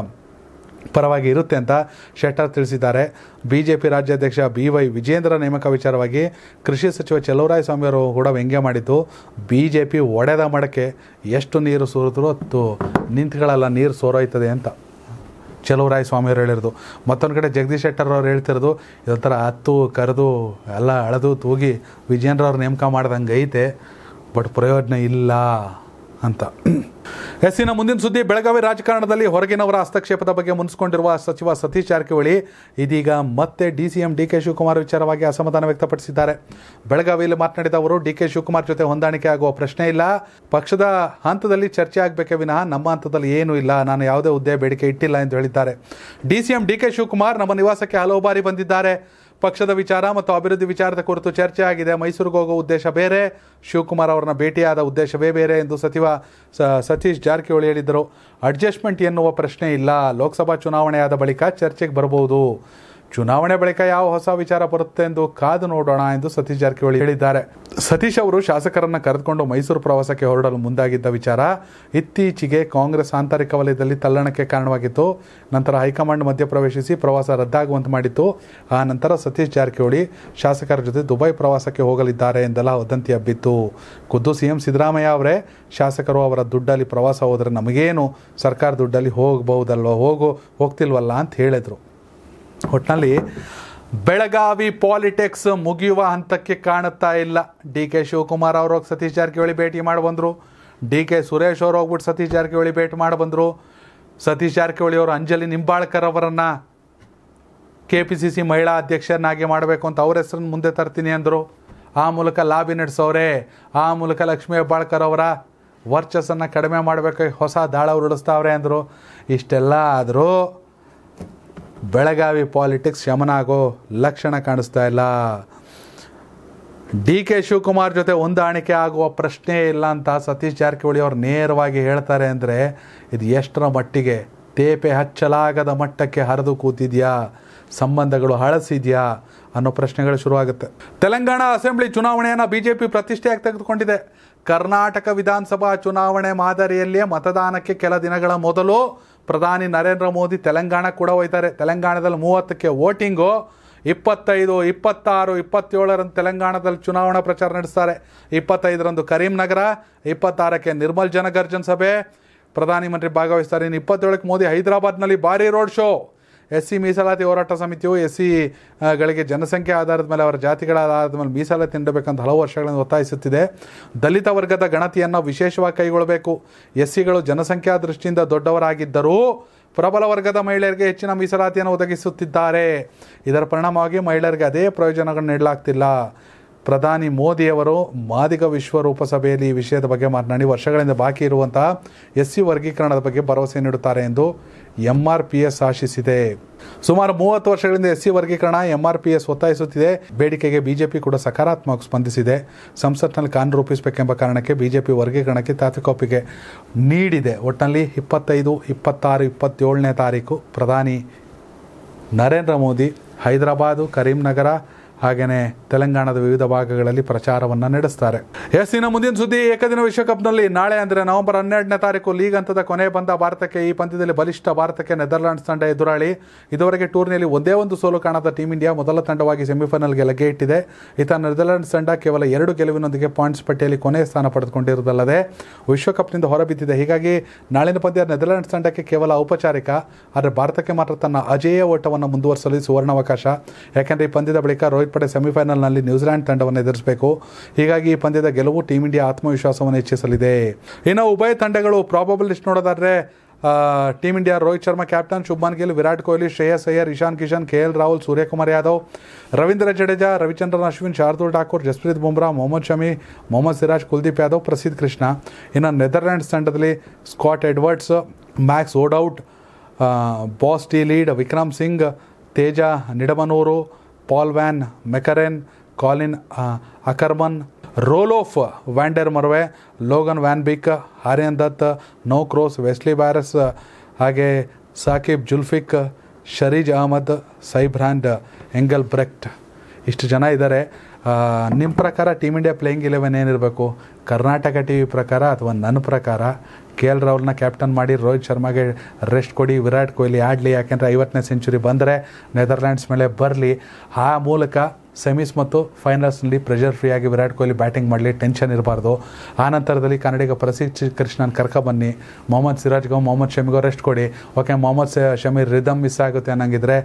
ಪರವಾಗಿ ಇರುತ್ತೆ ಅಂತ ಶೆಟ್ಟರ್ ತಿಳಿಸಿದ್ದಾರೆ ಬಿಜೆಪಿ ರಾಜ್ಯಾಧ್ಯಕ್ಷ ಬಿ ವೈ ವಿಜೇಂದ್ರ ನೇಮಕ ವಿಚಾರವಾಗಿ ಕೃಷಿ ಸಚಿವ ಸ್ವಾಮಿ ಅವರು ಕೂಡ ವ್ಯಂಗ್ಯ ಮಾಡಿದ್ದು ಪಿ ಒಡೆದ ಮಡಕೆ ಎಷ್ಟು ನೀರು ಸೋರಿದ್ರು ಅತ್ತು ನಿಂತ್ಗಳೆಲ್ಲ ನೀರು ಸೋರೋಯ್ತದೆ ಅಂತ ಸ್ವಾಮಿ ಅವರು ಹೇಳಿರೋದು ಮತ್ತೊಂದು ಕಡೆ ಜಗದೀಶ್ ಶೆಟ್ಟರ್ ಅವರು ಹೇಳ್ತಿರೋದು ಇದೊಂಥರ ಹತ್ತು ಕರೆದು ಎಲ್ಲ ಅಳೆದು ತೂಗಿ ವಿಜೇಂದ್ರ ಅವ್ರು ನೇಮಕ ಮಾಡ್ದಂಗೆ ಐತೆ ಬಟ್ ಪ್ರಯೋಜನ ಇಲ್ಲ ಅಂತ ಎಸ್ಸಿನ ಮುಂದಿನ ಸುದ್ದಿ ಬೆಳಗಾವಿ ರಾಜಕಾರಣದಲ್ಲಿ ಹೊರಗಿನವರ ಹಸ್ತಕ್ಷೇಪದ ಬಗ್ಗೆ ಮುನಿಸಿಕೊಂಡಿರುವ ಸಚಿವ ಸತೀಶ್ ಜಾರಕಿಹೊಳಿ ಇದೀಗ ಮತ್ತೆ D C M D K Shivakumar ವಿಚಾರವಾಗಿ ಅಸಮಾಧಾನ ವ್ಯಕ್ತಪಡಿಸಿದ್ದಾರೆ ಬೆಳಗಾವಿಯಲ್ಲಿ ಮಾತನಾಡಿದ ಅವರು ಡಿ ಕೆ ಶಿವಕುಮಾರ್ ಜೊತೆ ಹೊಂದಾಣಿಕೆ ಆಗುವ ಪ್ರಶ್ನೆ ಇಲ್ಲ ಪಕ್ಷದ ಹಂತದಲ್ಲಿ ಚರ್ಚೆ ಆಗಬೇಕೇ ವಿನಃ ನಮ್ಮ ಹಂತದಲ್ಲಿ ಏನೂ ಇಲ್ಲ ನಾನು ಯಾವುದೇ ಹುದ್ದೆ ಬೇಡಿಕೆ ಇಟ್ಟಿಲ್ಲ ಎಂದು ಹೇಳಿದ್ದಾರೆ D C M D K Shivakumar ನಮ್ಮ ನಿವಾಸಕ್ಕೆ ಹಲವು ಬಾರಿ ಬಂದಿದ್ದಾರೆ ಪಕ್ಷದ ವಿಚಾರ ಮತ್ತು ಅಭಿವೃದ್ಧಿ ವಿಚಾರದ ಕುರಿತು ಚರ್ಚೆ ಆಗಿದೆ ಮೈಸೂರಿಗೆ ಹೋಗೋ ಉದ್ದೇಶ ಬೇರೆ ಶಿವಕುಮಾರ್ ಅವರನ್ನ ಭೇಟಿಯಾದ ಉದ್ದೇಶವೇ ಬೇರೆ ಎಂದು ಸಚಿವ ಸತೀಶ್ ಜಾರಕಿಹೊಳಿ ಹೇಳಿದರು ಅಡ್ಜಸ್ಟ್ಮೆಂಟ್ ಎನ್ನುವ ಪ್ರಶ್ನೆ ಇಲ್ಲ ಲೋಕಸಭಾ ಚುನಾವಣೆಯಾದ ಬಳಿಕ ಚರ್ಚೆಗೆ ಬರಬಹುದು ಚುನಾವಣೆ ಬಳಿಕ ಯಾವ ಹೊಸ ವಿಚಾರ ಬರುತ್ತೆ ಎಂದು ಕಾದು ನೋಡೋಣ ಎಂದು ಸತೀಶ್ ಜಾರಕಿಹೊಳಿ ಹೇಳಿದ್ದಾರೆ ಸತೀಶ್ ಅವರು ಶಾಸಕರನ್ನು ಕರೆದುಕೊಂಡು ಮೈಸೂರು ಪ್ರವಾಸಕ್ಕೆ ಹೊರಡಲು ಮುಂದಾಗಿದ್ದ ವಿಚಾರ ಇತ್ತೀಚೆಗೆ ಕಾಂಗ್ರೆಸ್ ಆಂತರಿಕ ವಲಯದಲ್ಲಿ ತಲ್ಲಣಕ್ಕೆ ಕಾರಣವಾಗಿತ್ತು ನಂತರ ಹೈಕಮಾಂಡ್ ಮಧ್ಯಪ್ರವೇಶಿಸಿ ಪ್ರವಾಸ ರದ್ದಾಗುವಂತೆ ಮಾಡಿತ್ತು ಆ ನಂತರ ಸತೀಶ್ ಜಾರಕಿಹೊಳಿ ಶಾಸಕರ ಜೊತೆ ದುಬೈ ಪ್ರವಾಸಕ್ಕೆ ಹೋಗಲಿದ್ದಾರೆ ಎಂದೆಲ್ಲ ವದಂತಿ ಹಬ್ಬಿತ್ತು ಖುದ್ದು ಸಿಎಂ ಸಿದ್ದರಾಮಯ್ಯ ಅವರೇ ಶಾಸಕರು ಅವರ ದುಡ್ಡಲ್ಲಿ ಪ್ರವಾಸ ಹೋದರೆ ನಮಗೇನು ಸರ್ಕಾರ ದುಡ್ಡಲ್ಲಿ ಹೋಗಬಹುದಲ್ವ ಹೋಗು ಹೋಗ್ತಿಲ್ವಲ್ಲ ಅಂತ ಹೇಳಿದರು ಒಟ್ಟಿನಲ್ಲಿ ಬೆಳಗಾವಿ ಪಾಲಿಟಿಕ್ಸ್ ಮುಗಿಯುವ ಹಂತಕ್ಕೆ ಕಾಣುತ್ತಾ ಇಲ್ಲ ಡಿ ಕೆ ಶಿವಕುಮಾರ್ ಅವರು ಹೋಗಿ ಸತೀಶ್ ಜಾರಕಿಹೊಳಿ ಭೇಟಿ ಮಾಡಿ ಬಂದರು ಡಿ ಕೆ ಸುರೇಶ್ ಅವರು ಹೋಗ್ಬಿಟ್ಟು ಸತೀಶ್ ಜಾರಕಿಹೊಳಿ ಭೇಟಿ ಮಾಡಿ ಬಂದರು ಸತೀಶ್ ಜಾರಕಿಹೊಳಿ ಅವರು ಅಂಜಲಿ ನಿಂಬಾಳ್ಕರ್ ಅವರನ್ನು ಕೆ ಪಿ ಸಿ ಸಿ ಮಹಿಳಾ ಅಧ್ಯಕ್ಷರನ್ನಾಗಿ ಮಾಡಬೇಕು ಅಂತ ಅವ್ರ ಹೆಸರನ್ನು ಮುಂದೆ ತರ್ತೀನಿ ಅಂದರು ಆ ಮೂಲಕ ಲಾಬಿ ನಡೆಸೋರೆ ಆ ಮೂಲಕ ಲಕ್ಷ್ಮೀ ಹೆಬ್ಬಾಳ್ಕರ್ ಅವರ ವರ್ಚಸ್ಸನ್ನು ಕಡಿಮೆ ಮಾಡಬೇಕು ಹೊಸ ದಾಳ ಉರುಳಿಸ್ತಾವ್ರೆ ಅಂದರು ಇಷ್ಟೆಲ್ಲ ಆದರೂ ಬೆಳಗಾವಿ ಪಾಲಿಟಿಕ್ಸ್ ಯಮನಾಗೋ ಲಕ್ಷಣ ಕಾಣಿಸ್ತಾ ಇಲ್ಲ ಡಿ ಕೆ ಶಿವಕುಮಾರ್ ಜೊತೆ ಹೊಂದಾಣಿಕೆ ಆಗುವ ಪ್ರಶ್ನೆ ಇಲ್ಲ ಅಂತ ಸತೀಶ್ ಜಾರಕಿಹೊಳಿ ಅವರು ನೇರವಾಗಿ ಹೇಳ್ತಾರೆ ಅಂದರೆ ಇದು ಎಷ್ಟರ ಮಟ್ಟಿಗೆ ತೇಪೆ ಹಚ್ಚಲಾಗದ ಮಟ್ಟಕ್ಕೆ ಹರಿದು ಕೂತಿದೆಯಾ ಸಂಬಂಧಗಳು ಹಳಸಿದೆಯಾ ಅನ್ನೋ ಪ್ರಶ್ನೆಗಳು ಶುರುವಾಗುತ್ತೆ ತೆಲಂಗಾಣ ಅಸೆಂಬ್ಲಿ ಚುನಾವಣೆಯನ್ನು ಬಿ ಜೆ ಪಿ ಪ್ರತಿಷ್ಠೆಯಾಗಿ ತೆಗೆದುಕೊಂಡಿದೆ ಕರ್ನಾಟಕ ವಿಧಾನಸಭಾ ಚುನಾವಣೆ ಮಾದರಿಯಲ್ಲಿಯೇ ಮತದಾನಕ್ಕೆ ಕೆಲ ದಿನಗಳ ಮೊದಲು ಪ್ರಧಾನಿ ನರೇಂದ್ರ ಮೋದಿ ತೆಲಂಗಾಣ ಕೂಡ ಹೋಯ್ತಾರೆ ತೆಲಂಗಾಣದಲ್ಲಿ ಮೂವತ್ತಕ್ಕೆ ವೋಟಿಂಗು ಇಪ್ಪತ್ತೈದು ಇಪ್ಪತ್ತಾರು ಇಪ್ಪತ್ತೇಳರಂದು ತೆಲಂಗಾಣದಲ್ಲಿ ಚುನಾವಣಾ ಪ್ರಚಾರ ನಡೆಸ್ತಾರೆ ಇಪ್ಪತ್ತೈದರಂದು ಕರೀಂನಗರ ಇಪ್ಪತ್ತಾರಕ್ಕೆ ನಿರ್ಮಲ್ ಜನಗರ್ಜನ್ ಸಭೆ ಪ್ರಧಾನಮಂತ್ರಿ ಭಾಗವಹಿಸ್ತಾರೆ ಇನ್ನು ಇಪ್ಪತ್ತೇಳಕ್ಕೆ ಮೋದಿ ಹೈದರಾಬಾದ್ನಲ್ಲಿ ಭಾರಿ ರೋಡ್ ಶೋ ಎಸ್ ಸಿ ಮೀಸಲಾತಿ ಹೋರಾಟ ಸಮಿತಿಯು ಎಸ್ ಗಳಿಗೆ ಜನಸಂಖ್ಯೆ ಆಧಾರದ ಮೇಲೆ ಅವರ ಜಾತಿಗಳ ಆಧಾರದ ಮೇಲೆ ಮೀಸಲಾತಿ ನೀಡಬೇಕಂತ ಹಲವು ವರ್ಷಗಳಿಂದ ಒತ್ತಾಯಿಸುತ್ತಿದೆ ದಲಿತ ವರ್ಗದ ಗಣತಿಯನ್ನು ವಿಶೇಷವಾಗಿ ಕೈಗೊಳ್ಳಬೇಕು ಎಸ್ ಸಿಗಳು ಜನಸಂಖ್ಯಾ ದೃಷ್ಟಿಯಿಂದ ದೊಡ್ಡವರಾಗಿದ್ದರೂ ಪ್ರಬಲ ವರ್ಗದ ಮಹಿಳೆಯರಿಗೆ ಹೆಚ್ಚಿನ ಮೀಸಲಾತಿಯನ್ನು ಒದಗಿಸುತ್ತಿದ್ದಾರೆ ಇದರ ಪರಿಣಾಮವಾಗಿ ಮಹಿಳೆಯರಿಗೆ ಅದೇ ಪ್ರಯೋಜನಗಳನ್ನು ನೀಡಲಾಗ್ತಿಲ್ಲ ಪ್ರಧಾನಿ ಮೋದಿಯವರು ಮಾದಿಗ ವಿಶ್ವರೂಪ ಸಭೆಯಲ್ಲಿ ಈ ವಿಷಯದ ಬಗ್ಗೆ ಮಾತನಾಡಿ ವರ್ಷಗಳಿಂದ ಬಾಕಿ ಇರುವಂತಹ ಎಸ್ ಸಿ ವರ್ಗೀಕರಣದ ಬಗ್ಗೆ ಭರವಸೆ ನೀಡುತ್ತಾರೆ ಎಂದು ಎಂ ಆರ್ ಪಿ ಎಸ್ ಆಶಿಸಿದೆ ಸುಮಾರು ಮೂವತ್ತು ವರ್ಷಗಳಿಂದ ಎಸ್ ಸಿ ವರ್ಗೀಕರಣ ಎಂ ಆರ್ ಪಿ ಎಸ್ ಒತ್ತಾಯಿಸುತ್ತಿದೆ ಬೇಡಿಕೆಗೆ ಬಿಜೆಪಿ ಕೂಡ ಸಕಾರಾತ್ಮಕ ಸ್ಪಂದಿಸಿದೆ ಸಂಸತ್ನಲ್ಲಿ ಕಾನೂನು ರೂಪಿಸಬೇಕೆಂಬ ಕಾರಣಕ್ಕೆ ಬಿಜೆಪಿ ವರ್ಗೀಕರಣಕ್ಕೆ ತಾತ್ವಿಕ ನೀಡಿದೆ ಒಟ್ಟಿನಲ್ಲಿ ಇಪ್ಪತ್ತೈದು ಇಪ್ಪತ್ತಾರು ಇಪ್ಪತ್ತೇಳನೇ ತಾರೀಕು ಪ್ರಧಾನಿ ನರೇಂದ್ರ ಮೋದಿ ಹೈದರಾಬಾದ್ ಕರೀಂನಗರ ಹಾಗೆಯೇ ತೆಲಂಗಾಣದ ವಿವಿಧ ಭಾಗಗಳಲ್ಲಿ ಪ್ರಚಾರವನ್ನು ನಡೆಸ್ತಾರೆ ಎಸ್ ಮುಂದಿನ ಸುದ್ದಿ ಏಕದಿನ ವಿಶ್ವಕಪ್ನಲ್ಲಿ ನಾಳೆ ಅಂದರೆ ನವೆಂಬರ್ ಹನ್ನೆರಡನೇ ತಾರೀಕು ಲೀಗ್ ಹಂತದ ಕೊನೆ ಬಂದ ಭಾರತಕ್ಕೆ ಈ ಪಂದ್ಯದಲ್ಲಿ ಬಲಿಷ್ಠ ಭಾರತಕ್ಕೆ ನೆದರ್ಲ್ಯಾಂಡ್ಸ್ ತಂಡ ಎದುರಾಳಿ ಇದುವರೆಗೆ ಟೂರ್ನಿಯಲ್ಲಿ ಒಂದೇ ಒಂದು ಸೋಲು ಕಾಣದ ಟೀಂ ಇಂಡಿಯಾ ಮೊದಲ ತಂಡವಾಗಿ ಸೆಮಿಫೈನಲ್ಗೆ ಲಗ್ಗೆ ಇಟ್ಟಿದೆ ಈತ ನೆದರ್ಲ್ಯಾಂಡ್ಸ್ ತಂಡ ಕೇವಲ ಎರಡು ಗೆಲುವಿನೊಂದಿಗೆ ಪಾಯಿಂಟ್ಸ್ ಪಟ್ಟಿಯಲ್ಲಿ ಕೊನೆಯ ಸ್ಥಾನ ಪಡೆದುಕೊಂಡಿರುವುದಲ್ಲದೆ ವಿಶ್ವಕಪ್ನಿಂದ ಹೊರಬಿದ್ದಿದೆ ಹೀಗಾಗಿ ನಾಳಿನ ಪಂದ್ಯ ನೆದರ್ಲ್ಯಾಂಡ್ಸ್ ತಂಡಕ್ಕೆ ಕೇವಲ ಔಪಚಾರಿಕ ಆದರೆ ಭಾರತಕ್ಕೆ ಮಾತ್ರ ತನ್ನ ಅಜೇಯ ಓಟವನ್ನು ಮುಂದುವರಿಸಲು ಸುವರ್ಣಾವಕಾಶ ಯಾಕೆಂದರೆ ಈ ಪಂದ್ಯದ ಬಳಿಕ ರೋಹಿತ್ ರೋಹಿತ್ ಪಡೆ ಸೆಮಿಫೈನಲ್ನಲ್ಲಿ ನ್ಯೂಜಿಲೆಂಡ್ ತಂಡವನ್ನು ಎದುರಿಸಬೇಕು ಹೀಗಾಗಿ ಈ ಪಂದ್ಯದ ಗೆಲುವು ಟೀಮ್ ಇಂಡಿಯಾ ಆತ್ಮವಿಶ್ವಾಸವನ್ನು ಹೆಚ್ಚಿಸಲಿದೆ ಇನ್ನು ಉಭಯ ತಂಡಗಳು ಪ್ರಾಬಬಲ್ ಲಿಸ್ಟ್ ನೋಡೋದಾದ್ರೆ team India Rohit Sharma captain Shubman Gill Virat Kohli Shreyas Iyer Ishan Kishan K L Rahul Suryakumar Yadav Ravindra Jadeja Ravichandran Ashwin Shardul Thakur Jasprit Bumrah Mohammed Shami Mohammed Siraj Kuldeep Yadav Prasidh Krishna ಇನ್ನು ನೆದರ್ಲ್ಯಾಂಡ್ಸ್ ತಂಡದಲ್ಲಿ Scott Edwards Max O'Dowd Bas de Leede Vikram Singh Teja Nidamanuru Paul van Meekeren Colin Ackermann Roelof van der Merwe Logan van Beek Aryan Dutt Noah crores Wesley Barresi ಹಾಗೆ Saqib Zulfiqar Shariz Ahmad Sybrand Engelbrecht ಇಷ್ಟು ಜನ ಇದ್ದಾರೆ ನಿಮ್ಮ ಪ್ರಕಾರ ಟೀಮ್ ಇಂಡಿಯಾ ಪ್ಲೇಯಿಂಗ್ ಇಲೆವೆನ್ ಏನಿರಬೇಕು ಕರ್ನಾಟಕ ಟಿ ವಿ ಪ್ರಕಾರ ಅಥವಾ ನನ್ನ ಪ್ರಕಾರ ಕೆ ಎಲ್ ರಾಹುಲ್ನ ಕ್ಯಾಪ್ಟನ್ ಮಾಡಿ ರೋಹಿತ್ ಶರ್ಮಾಗೆ ರೆಸ್ಟ್ ಕೊಡಿ ವಿರಾಟ್ ಕೊಹ್ಲಿ ಆಡಲಿ ಯಾಕೆಂದರೆ ಐವತ್ತನೇ ಸೆಂಚುರಿ ಬಂದರೆ ನೆದರ್ಲ್ಯಾಂಡ್ಸ್ ಮೇಲೆ ಬರಲಿ ಆ ಮೂಲಕ ಸೆಮೀಸ್ ಮತ್ತು ಫೈನಲ್ಸ್ನಲ್ಲಿ ಪ್ರೆಷರ್ ಫ್ರೀ ಆಗಿ ವಿರಾಟ್ ಕೊಹ್ಲಿ ಬ್ಯಾಟಿಂಗ್ ಮಾಡಲಿ ಟೆನ್ಷನ್ ಇರಬಾರ್ದು ಆ ನಂತರದಲ್ಲಿ ಕನ್ನಡಿಗ ಪ್ರಸಿದ್ಧ ಕೃಷ್ಣನ್ ಬನ್ನಿ ಮೊಹಮ್ಮದ್ ಸಿರಾಜ್ಗೂ ಮೊಹಮ್ಮದ್ ಶಮಿಗೂ ರೆಸ್ಟ್ ಕೊಡಿ okay Mohammed Shami rhythm miss ಆಗುತ್ತೆ ಅನ್ನಂಗಿದ್ರೆ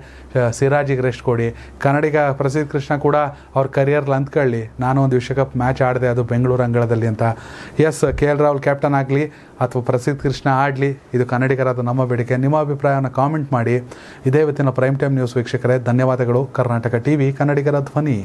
ಸಿರಾಜಿಗೆ ರೆಸ್ಟ್ ಕೊಡಿ ಕನ್ನಡಿಗ ಪ್ರಸಿದ್ಧ ಕೃಷ್ಣ ಕೂಡ ಅವ್ರ ಕರಿಯರ್ಲಿ ಅಂದ್ಕೊಳ್ಳಿ ನಾನು ಒಂದು ವಿಶ್ವಕಪ್ ಮ್ಯಾಚ್ ಆಡಿದೆ ಅದು ಬೆಂಗಳೂರು ಅಂಗಳದಲ್ಲಿ ಅಂತ yes K L Rahul captain ಆಗಲಿ ಅಥವಾ ಪ್ರಸಿದ್ಧ ಕೃಷ್ಣ ಆಡಲಿ ಇದು ಕನ್ನಡಿಗರಾದ ನಮ್ಮ ಬೇಡಿಕೆ ನಿಮ್ಮ ಅಭಿಪ್ರಾಯವನ್ನು ಕಾಮೆಂಟ್ ಮಾಡಿ ಇದೇ ಇವತ್ತಿನ ಪ್ರೈಮ್ ಟೈಮ್ ನ್ಯೂಸ್ ವೀಕ್ಷಕರೇ ಧನ್ಯವಾದಗಳು ಕರ್ನಾಟಕ ಟಿ ವಿ ಕನ್ನಡಿಗರ ಧ್ವನಿ